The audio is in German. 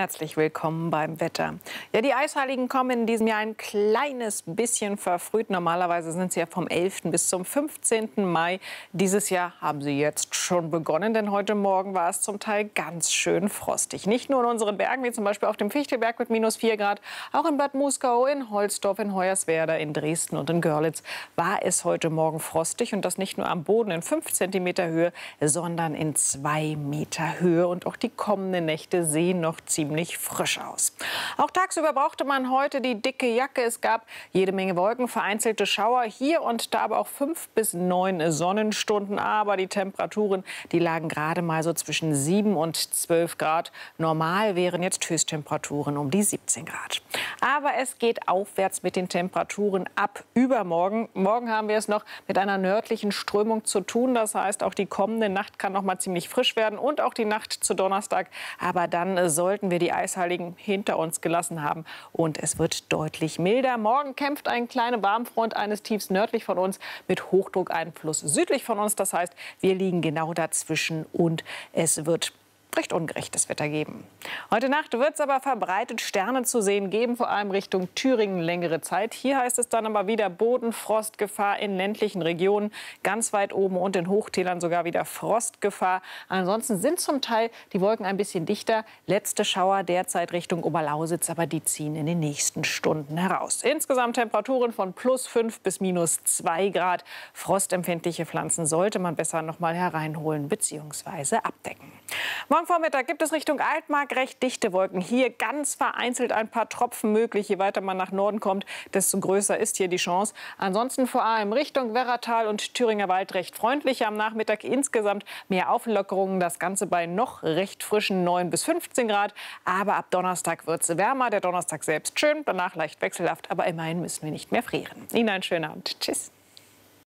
Herzlich willkommen beim Wetter. Ja, die Eisheiligen kommen in diesem Jahr ein kleines bisschen verfrüht. Normalerweise sind sie ja vom 11. bis zum 15. Mai. Dieses Jahr haben sie jetzt schon begonnen, denn heute Morgen war es zum Teil ganz schön frostig. Nicht nur in unseren Bergen, wie zum Beispiel auf dem Fichtelberg mit minus 4 Grad, auch in Bad Muskau, in Holzdorf, in Hoyerswerda, in Dresden und in Görlitz war es heute Morgen frostig und das nicht nur am Boden in 5 cm Höhe, sondern in 2 Meter Höhe. Und auch die kommenden Nächte sehen noch ziemlich frisch aus. Auch tagsüber brauchte man heute die dicke Jacke. Es gab jede Menge Wolken, vereinzelte Schauer hier und da aber auch 5 bis 9 Sonnenstunden. Aber die Temperaturen Temperaturen, die lagen gerade mal so zwischen 7 und 12 Grad. Normal wären jetzt Höchsttemperaturen um die 17 Grad. Aber es geht aufwärts mit den Temperaturen ab übermorgen. Morgen haben wir es noch mit einer nördlichen Strömung zu tun. Das heißt, auch die kommende Nacht kann noch mal ziemlich frisch werden und auch die Nacht zu Donnerstag. Aber dann äh, sollten wir die Eisheiligen hinter uns gelassen haben und es wird deutlich milder. Morgen kämpft ein kleine Warmfront eines Tiefs nördlich von uns mit Hochdruckeinfluss südlich von uns. Das heißt, wir liegen genau dazwischen und es wird recht ungerechtes Wetter geben. Heute Nacht wird es aber verbreitet Sterne zu sehen geben, vor allem Richtung Thüringen längere Zeit. Hier heißt es dann aber wieder Bodenfrostgefahr in ländlichen Regionen, ganz weit oben und in Hochtälern sogar wieder Frostgefahr. Ansonsten sind zum Teil die Wolken ein bisschen dichter. Letzte Schauer derzeit Richtung Oberlausitz, aber die ziehen in den nächsten Stunden heraus. Insgesamt Temperaturen von plus 5 bis minus 2 Grad. Frostempfindliche Pflanzen sollte man besser noch mal hereinholen bzw. abdecken. Morgen Morgen Vormittag gibt es Richtung Altmark recht dichte Wolken. Hier ganz vereinzelt ein paar Tropfen möglich. Je weiter man nach Norden kommt, desto größer ist hier die Chance. Ansonsten vor allem Richtung Werratal und Thüringer Wald recht freundlich. Am Nachmittag insgesamt mehr Auflockerungen. Das Ganze bei noch recht frischen 9 bis 15 Grad. Aber ab Donnerstag wird es wärmer. Der Donnerstag selbst schön, danach leicht wechselhaft. Aber immerhin müssen wir nicht mehr frieren. Ihnen einen schönen Abend. Tschüss.